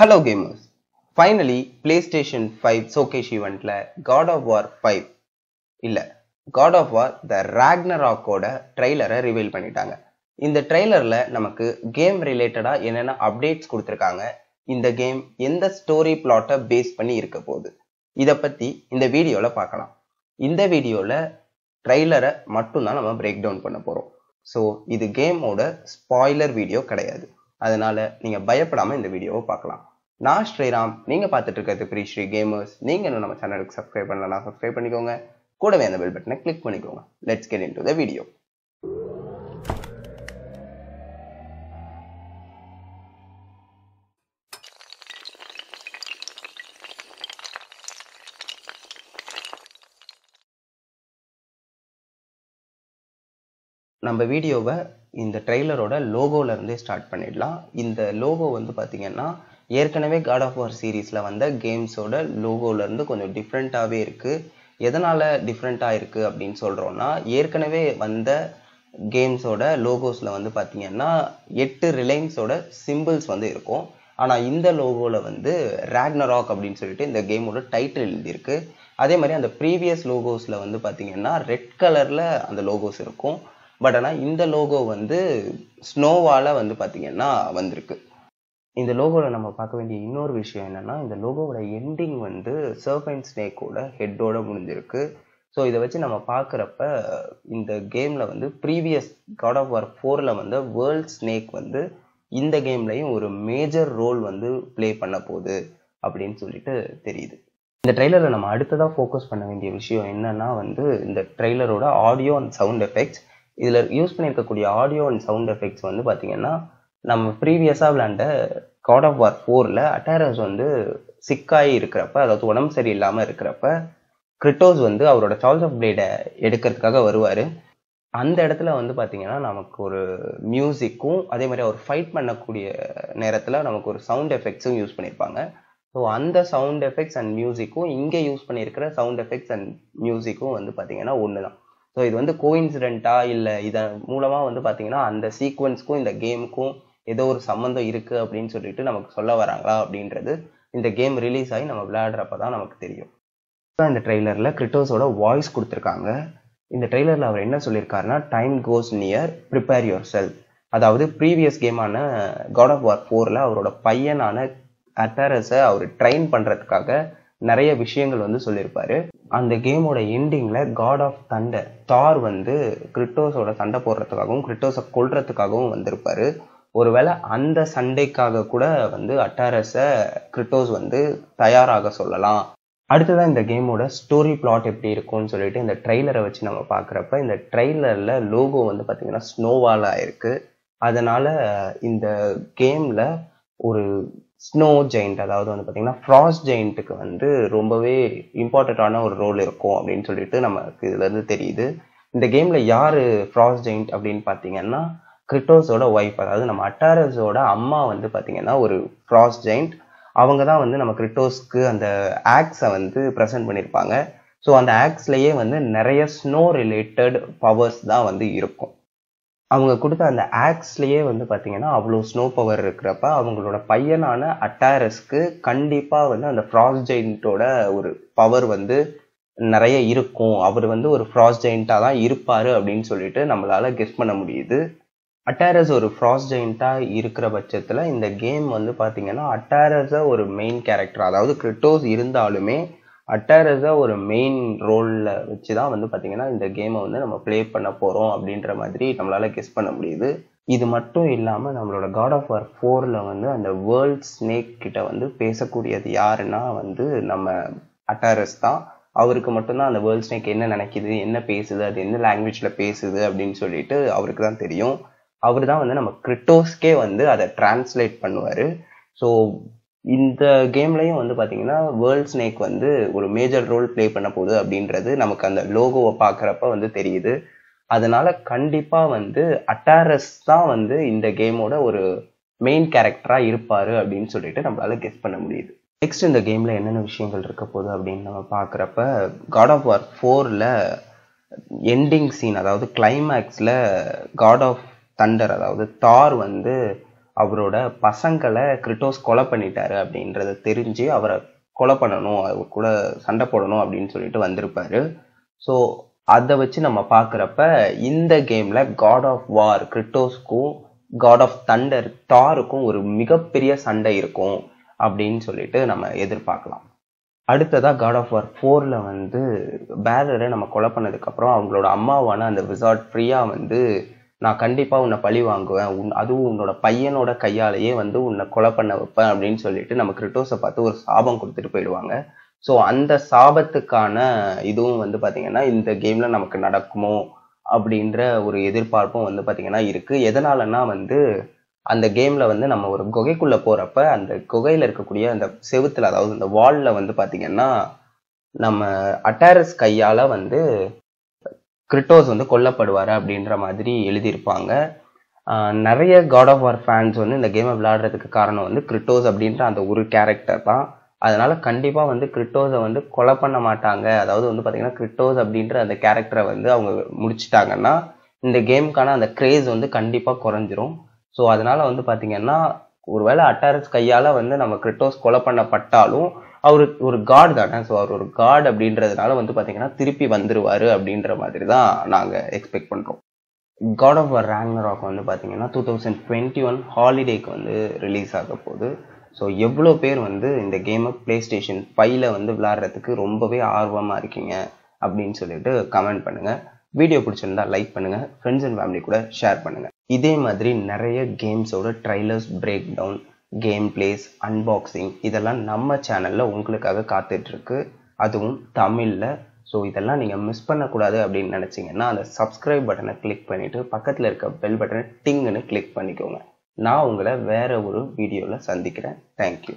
hello gamers finally PlayStation five showcase ஈவெண்ட்டில் God of War five இல்லை God of War the ராக்னராக்கோட ட்ரெய்லரை reveal பண்ணிட்டாங்க இந்த ட்ரெய்லரில் நமக்கு கேம் ரிலேட்டடாக என்னென்ன அப்டேட்ஸ் கொடுத்துருக்காங்க இந்த கேம் எந்த ஸ்டோரி பிளாட்டை பேஸ் பண்ணி இருக்க போகுது இதை பற்றி இந்த வீடியோவில் பார்க்கலாம் இந்த வீடியோவில் ட்ரெய்லரை மட்டும்தான் நம்ம பிரேக் டவுன் பண்ண போகிறோம் ஸோ இது கேமோட ஸ்பாய்லர் வீடியோ கிடையாது அதனால நீங்கள் பயப்படாமல் இந்த வீடியோவை பார்க்கலாம் நான் ஸ்ரீராம் நீங்கள் பார்த்துட்டு இருக்கிறது பிரி ஸ்ரீ கேமர்ஸ் நீங்கள் இன்னும் நம்ம சேனலுக்கு சப்ஸ்கிரைப் பண்ணலாம் சப்ஸ்கிரைப் பண்ணிக்கோங்க கூடவே அந்த பெல் பட்டனை கிளிக் பண்ணிக்கோங்க let's get into the video நம்ம வீடியோவை இந்த ட்ரெய்லரோட லோகோலேருந்தே ஸ்டார்ட் பண்ணிடலாம் இந்த லோகோ வந்து பார்த்திங்கன்னா ஏற்கனவே காட் ஆஃப் வார் சீரீஸில் வந்த கேம்ஸோட லோகோலேருந்து கொஞ்சம் டிஃப்ரெண்ட்டாகவே இருக்குது எதனால் டிஃப்ரெண்ட்டாக இருக்குது அப்படின்னு சொல்கிறோன்னா ஏற்கனவே வந்த கேம்ஸோட லோகோஸில் வந்து பார்த்திங்கன்னா எட்டு ரிலையன்ஸோட சிம்பிள்ஸ் வந்து இருக்கும் ஆனால் இந்த லோகோவில் வந்து ரேக்னராக் அப்படின்னு சொல்லிட்டு இந்த கேமோட டைட்டில் எழுதியிருக்கு அதே மாதிரி அந்த ப்ரீவியஸ் லோகோஸில் வந்து பார்த்தீங்கன்னா ரெட் கலரில் அந்த லோகோஸ் இருக்கும் பட் ஆனால் இந்த லோகோ வந்து ஸ்னோவால் வந்து பார்த்திங்கன்னா வந்திருக்கு இந்த லோகோவில் நம்ம பார்க்க வேண்டிய இன்னொரு விஷயம் என்னென்னா இந்த லோகோவோட எண்டிங் வந்து அண்ட் ஸ்னேக்கோட ஹெட்டோட முடிஞ்சிருக்கு ஸோ இதை வச்சு நம்ம பார்க்குறப்ப இந்த கேமில் வந்து ப்ரீவியஸ் காட் ஆஃப் வார் ஃபோரில் வந்து வேர்ல்ட் ஸ்னேக் வந்து இந்த கேம்லையும் ஒரு மேஜர் ரோல் வந்து ப்ளே பண்ண போகுது அப்படின்னு சொல்லிட்டு தெரியுது இந்த ட்ரெய்லரில் நம்ம அடுத்ததாக ஃபோக்கஸ் பண்ண வேண்டிய விஷயம் என்னன்னா வந்து இந்த ட்ரெய்லரோட ஆடியோ அண்ட் சவுண்ட் எஃபெக்ட்ஸ் இதில் யூஸ் பண்ணியிருக்கக்கூடிய ஆடியோ அண்ட் சவுண்ட் எஃபெக்ட்ஸ் வந்து பார்த்திங்கன்னா நம்ம ப்ரீவியஸாக விளாண்ட காட் ஆஃப் வார் ஃபோரில் அட்டாரஸ் வந்து சிக்காகி இருக்கிறப்ப அதாவது உடம்பு சரியில்லாமல் இருக்கிறப்ப கிரிட்டோஸ் வந்து அவரோட சார்ஜ் ஆஃப் பிளேடை எடுக்கிறதுக்காக வருவார் அந்த இடத்துல வந்து பார்த்தீங்கன்னா நமக்கு ஒரு மியூசிக்கும் அதே மாதிரி அவர் ஃபைட் பண்ணக்கூடிய நேரத்தில் நமக்கு ஒரு சவுண்ட் எஃபெக்ட்ஸும் யூஸ் பண்ணியிருப்பாங்க ஸோ அந்த சவுண்ட் எஃபெக்ட்ஸ் அண்ட் மியூசிக்கும் இங்கே யூஸ் பண்ணியிருக்கிற சவுண்ட் எஃபெக்ட்ஸ் அண்ட் மியூசிக்கும் வந்து பார்த்தீங்கன்னா ஒன்று தான் ஸோ இது வந்து கோயின்சிடென்ட்டா இல்லை இதன் மூலமாக வந்து பார்த்தீங்கன்னா அந்த சீக்வன்ஸ்க்கும் இந்த கேமுக்கும் ஏதோ ஒரு சம்மந்தம் இருக்குது அப்படின்னு சொல்லிட்டு நமக்கு சொல்ல வராங்களா அப்படின்றது இந்த கேம் ரிலீஸ் ஆகி நம்ம விளையாடுறப்ப தான் நமக்கு தெரியும் ஸோ இந்த ட்ரெய்லரில் கிரிட்டோஸோட வாய்ஸ் கொடுத்துருக்காங்க இந்த ட்ரெய்லரில் அவர் என்ன சொல்லியிருக்காருன்னா time goes near prepare yourself அதாவது ப்ரீவியஸ் கேமான காட் ஆஃப் வார் ஃபோரில் அவரோட பையனான அட்டாரஸை அவர் ட்ரெயின் பண்ணுறதுக்காக நிறைய விஷயங்கள் வந்து சொல்லியிருப்பாரு அந்த கேமோட எண்டிங்கில் காட் ஆஃப் தண்டர் தார் வந்து கிரிட்டோஸோட சண்டை போடுறதுக்காகவும் கிரிட்டோஸை கொள்றதுக்காகவும் வந்திருப்பார் ஒருவேளை அந்த சண்டைக்காக கூட வந்து அட்டாரஸை கிரிட்டோஸ் வந்து தயாராக சொல்லலாம் அடுத்ததான் இந்த கேமோட ஸ்டோரி பிளாட் எப்படி இருக்கும்னு சொல்லிட்டு இந்த ட்ரெய்லரை வச்சு நம்ம பார்க்குறப்ப இந்த ட்ரெய்லரில் லோகோ வந்து பார்த்திங்கன்னா ஸ்னோவால் ஆயிருக்கு அதனால் இந்த கேமில் ஒரு ஸ்னோ ஜெயிண்ட் அதாவது வந்து பார்த்தீங்கன்னா ஃப்ராஸ் ஜெயிண்ட்டுக்கு வந்து ரொம்பவே இம்பார்ட்டண்ட்டான ஒரு ரோல் இருக்கும் அப்படின்னு சொல்லிட்டு நமக்கு இதுலேருந்து தெரியுது இந்த கேமில் யார் ஃப்ராஸ் ஜெயிண்ட் அப்படின்னு பார்த்தீங்கன்னா கிரிட்டோஸோட ஒய்ஃப் அதாவது நம்ம அட்டாரஸோட அம்மா வந்து பார்த்தீங்கன்னா ஒரு ஃப்ராஸ் ஜெயிண்ட் அவங்க தான் வந்து நம்ம கிரிட்டோஸ்க்கு அந்த ஆக்ஸை வந்து ப்ரெசென்ட் பண்ணியிருப்பாங்க ஸோ அந்த ஆக்ஸ்லேயே வந்து நிறைய ஸ்னோ ரிலேட்டட் பவர்ஸ் தான் வந்து இருக்கும் அவங்க கொடுத்த அந்த ஆக்ஸ்லேயே வந்து பார்த்தீங்கன்னா அவ்வளோ ஸ்னோ பவர் இருக்கிறப்ப அவங்களோட பையனான அட்டாரஸ்க்கு கண்டிப்பாக வந்து அந்த ஃப்ராஸ் ஜெயின்ட்டோட ஒரு பவர் வந்து நிறைய இருக்கும் அவர் வந்து ஒரு ஃப்ராஸ் ஜெயின்ட்டாக தான் இருப்பார் அப்படின்னு சொல்லிட்டு நம்மளால் கெஸ் பண்ண முடியுது அட்டாரஸ் ஒரு ஃப்ராஸ் ஜெயின்ட்டாக இருக்கிற பட்சத்தில் இந்த கேம் வந்து பார்த்தீங்கன்னா அட்டாரஸை ஒரு மெயின் கேரக்டர் அதாவது கிரிட்டோஸ் இருந்தாலுமே அட்டாரஸாக ஒரு மெயின் ரோலில் வச்சு தான் வந்து பார்த்தீங்கன்னா இந்த கேமை வந்து நம்ம ப்ளே பண்ண போகிறோம் அப்படின்ற மாதிரி நம்மளால் கெஸ் பண்ண முடியுது இது மட்டும் இல்லாமல் நம்மளோட காட் ஆஃப் வார் ஃபோரில் வந்து அந்த வேர்ல்ட் ஸ்னேக் கிட்ட வந்து பேசக்கூடியது யாருன்னா வந்து நம்ம அட்டாரஸ் தான் அவருக்கு மட்டும்தான் அந்த வேர்ல்ட் ஸ்னேக் என்ன நினைக்கிது என்ன பேசுது அது என்ன லாங்குவேஜில் பேசுது அப்படின்னு சொல்லிட்டு அவருக்கு தான் தெரியும் அவர் தான் வந்து நம்ம கிரிட்டோஸ்கே வந்து அதை டிரான்ஸ்லேட் பண்ணுவார் ஸோ இந்த கேம்லையும் வந்து பார்த்தீங்கன்னா வேர்ல்ட் ஸ்னேக் வந்து ஒரு மேஜர் ரோல் ப்ளே பண்ண போகுது அப்படின்றது நமக்கு அந்த லோகோவை பார்க்குறப்ப வந்து தெரியுது அதனால கண்டிப்பாக வந்து அட்டாரஸ் தான் வந்து இந்த கேமோட ஒரு மெயின் கேரக்டராக இருப்பார் அப்படின்னு சொல்லிட்டு நம்மளால கெஸ் பண்ண முடியுது நெக்ஸ்ட் இந்த கேமில் என்னென்ன விஷயங்கள் இருக்க போகுது அப்படின்னு நம்ம பார்க்குறப்ப காட் ஆஃப் வார் ஃபோரில் எண்டிங் சீன் அதாவது கிளைமேக்ஸில் காட் ஆஃப் தண்டர் அதாவது தார் வந்து அவரோட பசங்களை கிரிட்டோஸ் கொலை பண்ணிட்டாரு அப்படின்றத தெரிஞ்சு அவரை கொலை பண்ணணும் அவர் கூட சண்டை போடணும் அப்படின்னு சொல்லிட்டு வந்திருப்பாரு ஸோ அதை வச்சு நம்ம பார்க்குறப்ப இந்த கேமில் காட் ஆஃப் வார் கிரிட்டோஸ்க்கும் காட் ஆஃப் தண்டர் தாருக்கும் ஒரு மிகப்பெரிய சண்டை இருக்கும் அப்படின்னு சொல்லிட்டு நம்ம எதிர்பார்க்கலாம் அடுத்ததாக காட் ஆஃப் வார் ஃபோரில் வந்து பேரரை நம்ம கொலை பண்ணதுக்கப்புறம் அவங்களோட அம்மாவான அந்த விசார்ட் ஃப்ரீயாக வந்து நான் கண்டிப்பாக உன்னை பழி வாங்குவேன் உன் அதுவும் உன்னோட பையனோட கையாலேயே வந்து உன்னை கொலை பண்ண வைப்பேன் அப்படின்னு சொல்லிட்டு நம்ம கிரிட்டோஸை பார்த்து ஒரு சாபம் கொடுத்துட்டு போயிடுவாங்க ஸோ அந்த சாபத்துக்கான இதுவும் வந்து பார்த்தீங்கன்னா இந்த கேமில் நமக்கு நடக்குமோ அப்படின்ற ஒரு எதிர்பார்ப்பும் வந்து பார்த்தீங்கன்னா இருக்குது எதனாலன்னா வந்து அந்த கேமில் வந்து நம்ம ஒரு குகைக்குள்ளே போகிறப்ப அந்த குகையில் இருக்கக்கூடிய அந்த செவுத்தில் அதாவது அந்த வாலில் வந்து பார்த்திங்கன்னா நம்ம அட்டாரஸ் கையால் வந்து கிரிட்டோஸ் வந்து கொல்லப்படுவார் அப்படின்ற மாதிரி எழுதியிருப்பாங்க நிறைய காட் ஆஃப் வார் ஃபேன்ஸ் வந்து இந்த கேமை விளையாடுறதுக்கு காரணம் வந்து கிரிட்டோஸ் அப்படின்ற அந்த ஒரு கேரக்டர் தான் அதனால கண்டிப்பாக வந்து கிரிட்டோஸை வந்து கொலை பண்ண மாட்டாங்க அதாவது வந்து பார்த்தீங்கன்னா கிரிட்டோஸ் அப்படின்ற அந்த கேரக்டரை வந்து அவங்க முடிச்சிட்டாங்கன்னா இந்த கேமுக்கான அந்த கிரேஸ் வந்து கண்டிப்பாக குறைஞ்சிரும் ஸோ அதனால வந்து பார்த்தீங்கன்னா ஒருவேளை அட்டாரஸ் கையால் வந்து நம்ம கிரிட்டோஸ் கொலை பண்ணப்பட்டாலும் அவர் ஒரு காட் தானே ஸோ அவர் ஒரு காட் அப்படின்றதுனால வந்து பார்த்தீங்கன்னா திருப்பி வந்துருவாரு அப்படின்ற மாதிரி தான் நாங்கள் எக்ஸ்பெக்ட் பண்ணுறோம் காட் ஆஃப் வர் ராக்னராக் வந்து பார்த்தீங்கன்னா டூ தௌசண்ட் டுவெண்ட்டி ஒன் ஹாலிடேக்கு வந்து ரிலீஸ் ஆக போகுது ஸோ எவ்வளோ பேர் வந்து இந்த கேமை ப்ளே ஸ்டேஷன் ஃபைவ்ல வந்து விளாட்றதுக்கு ரொம்பவே ஆர்வமாக இருக்கீங்க அப்படின்னு சொல்லிட்டு கமெண்ட் பண்ணுங்கள் வீடியோ பிடிச்சிருந்தா லைக் பண்ணுங்கள் ஃப்ரெண்ட்ஸ் அண்ட் ஃபேமிலி கூட ஷேர் பண்ணுங்கள் இதே மாதிரி நிறைய கேம்ஸோட trailers break down game plays unboxing இதெல்லாம் நம்ம சேனலில் உங்களுக்காக காத்துட்ருக்கு அதுவும் தமிழில் ஸோ இதெல்லாம் நீங்கள் மிஸ் பண்ணக்கூடாது அப்படின்னு நினச்சிங்கன்னா அந்த சப்ஸ்கிரைப் பட்டனை கிளிக் பண்ணிவிட்டு பக்கத்தில் இருக்க பெல் பட்டனை டிங்குன்னு கிளிக் பண்ணிக்கோங்க நான் உங்களை வேறு ஒரு வீடியோவில் சந்திக்கிறேன் தேங்க்யூ